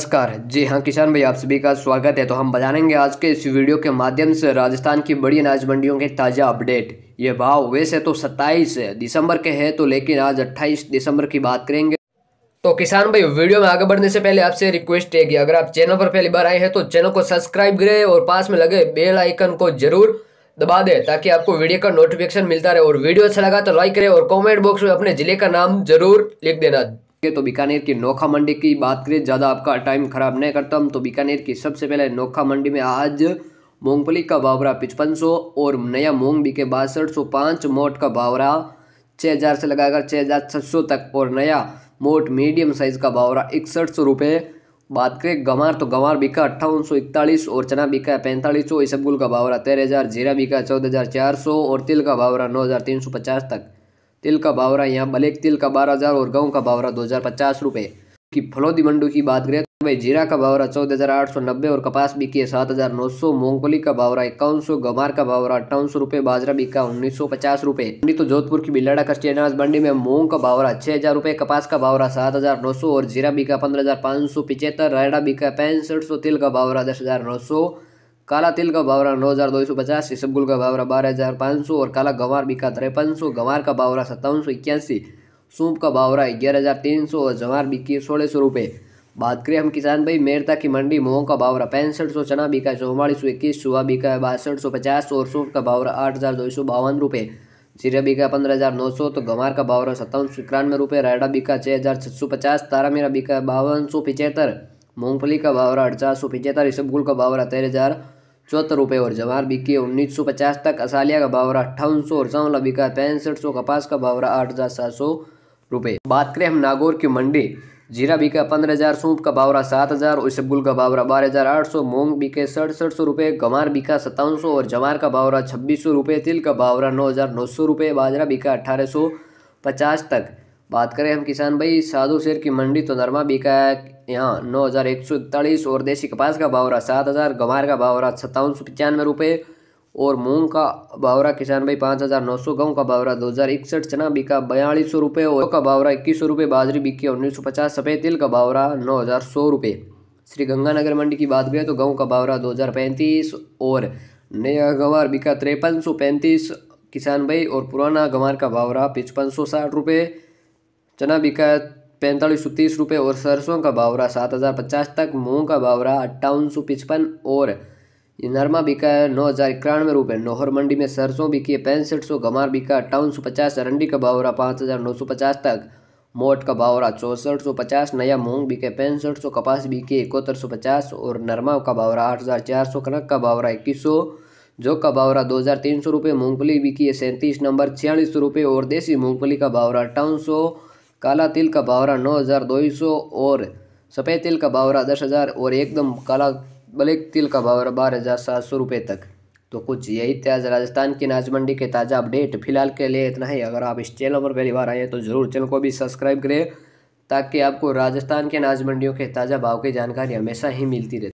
नमस्कार जी हाँ किसान भाई आप सभी का स्वागत है तो हम बताएंगे आज के इस वीडियो के माध्यम से राजस्थान की बड़ी अनाज मंडियों के ताज़ा अपडेट ये भाव वैसे तो 27 दिसंबर के हैं तो लेकिन आज 28 दिसंबर की बात करेंगे तो किसान भाई वीडियो में आगे बढ़ने से पहले आपसे रिक्वेस्ट है कि अगर आप चैनल पर पहली बार आए हैं तो चैनल को सब्सक्राइब करें और पास में लगे बेल आइकन को जरूर दबा दें ताकि आपको वीडियो का नोटिफिकेशन मिलता रहे और वीडियो अच्छा लगा तो लाइक करें और कॉमेंट बॉक्स में अपने जिले का नाम जरूर लिख देना तो बीकानेर की नोखा मंडी की बात करें ज़्यादा आपका टाइम खराब नहीं करता हम तो बीकानेर की सबसे पहले नोखा मंडी में आज मूंगफली का बावरा पचपन सौ और नया मूंग बिके बासठ सौ पाँच मोट का बावरा छः हज़ार से लगाकर छः हज़ार छः सौ तक और नया मोट मीडियम साइज़ का बावरा इकसठ सौ रुपये बात करें गंवार तो गंवार बिका अट्ठावन सौ इकतालीस और चना बिका है पैंतालीस सौ इसबगुल का बावरा तेरह हज़ार जीरा बिका चौदह हज़ार चार सौ और तिल का बावरा नौ हज़ार तीन सौ पचास तक तिल का बावरा यहाँ ब्लैक तिल का बारह हज़ार और गेहूँ का बावरा दो हज़ार पचास रुपये की फलौदी मंडू की बात करें तो भाई जीरा का बावरा चौदह हज़ार आठ सौ नब्बे और कपास बिकी है सात हज़ार नौ सौ मूंगफली का बावरा इक्यावन सौ गमार का बावरा अट्ठावन सौ रुपये बाजरा बिका उन्नीस सौ पचास रुपये मंडी तो जोधपुर की बिल्लाड़ा कस्टी अनाज मंडी में मूंग का बावरा छः हज़ार रुपये कपास का बावरा सात हज़ार नौ सौ और जीरा बिका पंद्रह हज़ार पाँच सौ पिचहत्तर रायडा बिका पैंसठ सौ तिल का बावरा दस हज़ार नौ सौ काला तिल का भावरा नौ हज़ार दो सौ पचास इसबगुल का भावरा बारह हज़ार पाँच सौ और काला गंवार बिका तिरपन सौ गंवार का भावरा सत्तावन सौ इक्यासी सूप का भावरा ग्यारह हज़ार तीन सौ और जवार बिकी सोलह सौ रुपये बात करें हम किसान भाई मेरता की मंडी मोह का भावरा पैंसठ सौ चना बिका चौवालीस सौ इक्कीस सुबह बिका बासठ सौ पचास और सूप का भावरा आठ हज़ार दो सौ बावन रुपये जीरा बिका पंद्रह हज़ार नौ सौ तो गंवार का भावरा सत्तावन सौ इक्यानवे रुपये रायडा बिका छः हज़ार छः सौ पचास तारा मेरा बिका बावन सौ पिचहत्तर मूँगफली का भावरा अठारह सौ पिचहत्तर इसबगुल का भावरा तेरह हज़ार चौहत्तर रुपये और जवार बिके उन्नीस सौ पचास तक असालिया का बावरा अट्ठावन सौ और सांवला बिका पैंसठ सौ कपास का बावरा आठ हज़ार सात सौ रुपये बात करें हम नागौर की मंडी जीरा बिका पंद्रह हज़ार सूप का बावरा सात हज़ार इसबगुल का बावरा बारह हज़ार आठ सौ मूंग बिके सड़सठ सौ रुपये गंवार बिका सत्तावन सौ और जवार का बावरा छब्बीस सौ रुपये तिल का बावरा नौ हज़ार नौ सौ रुपये बाजरा बिका अठारह सौ पचास तक बात करें हम किसान भाई साधु शेर की मंडी तो नरमा बिका यहाँ नौ हज़ार एक सौ इकतालीस और देसी कपास का भाव रहा सात हज़ार गंवार का भाव रहा सत्तावन सौ पचानवे रुपये और मूंग का बावरा किसान भाई पाँच हज़ार नौ सौ गाँव का बावरा दो हज़ार इकसठ चना बिका बयालीस सौ रुपये और का बावरा इक्कीस सौ रुपये बाजरी बिकी उन्नीस सौ पचास सफ़ेद तिल का बावरा नौ हज़ार सौ रुपये श्री गंगानगर मंडी की बात करें तो गेहूँ का बावरा दो हज़ार पैंतीस और नया गंवार बिका तिरपन सौ पैंतीस किसान भाई और पुराना गंवार का बावरा पचपन सौ साठ रुपये चना बिका है पैंतालीस सौ तीस रुपये और सरसों का बावरा सात हज़ार पचास तक मूंग का बावरा अट्ठावन सौ पचपन और नरमा बिका है नौ हज़ार इक्यानवे रुपये नोहर मंडी में सरसों बिकी है पैंसठ सौ गमार बिका अट्ठावन सौ पचास अरंडी का बावरा पाँच हज़ार नौ सौ पचास तक मोट का बावरा चौंसठ सौ पचास नया मूंग बिके पैंसठ सौ कपास बिके इकहत्तर सौ पचास और नरमा का बावरा आठ हज़ार चार सौ कनक का बावरा इक्कीस सौ जो का बावरा दो हज़ार तीन सौ रुपये मूँगफली बिकी है सैंतीस नंबर छियालीस सौ रुपये और देसी मूँगफली का बावरा अट्ठावन सौ काला तिल का बावरा नौ हज़ार दो सौ और सफ़ेद तिल का बावरा दस हज़ार और एकदम काला ब्लैक तिल का बावरा बारह हज़ार सात सौ रुपये तक तो कुछ यही त्याज राजस्थान की नाच मंडी के ताज़ा अपडेट फिलहाल के लिए इतना ही अगर आप इस चैनल पर पहली बार आए हैं तो ज़रूर चैनल को भी सब्सक्राइब करें ताकि आपको राजस्थान के नाच मंडियों के ताज़ा भाव की जानकारी हमेशा ही मिलती रहे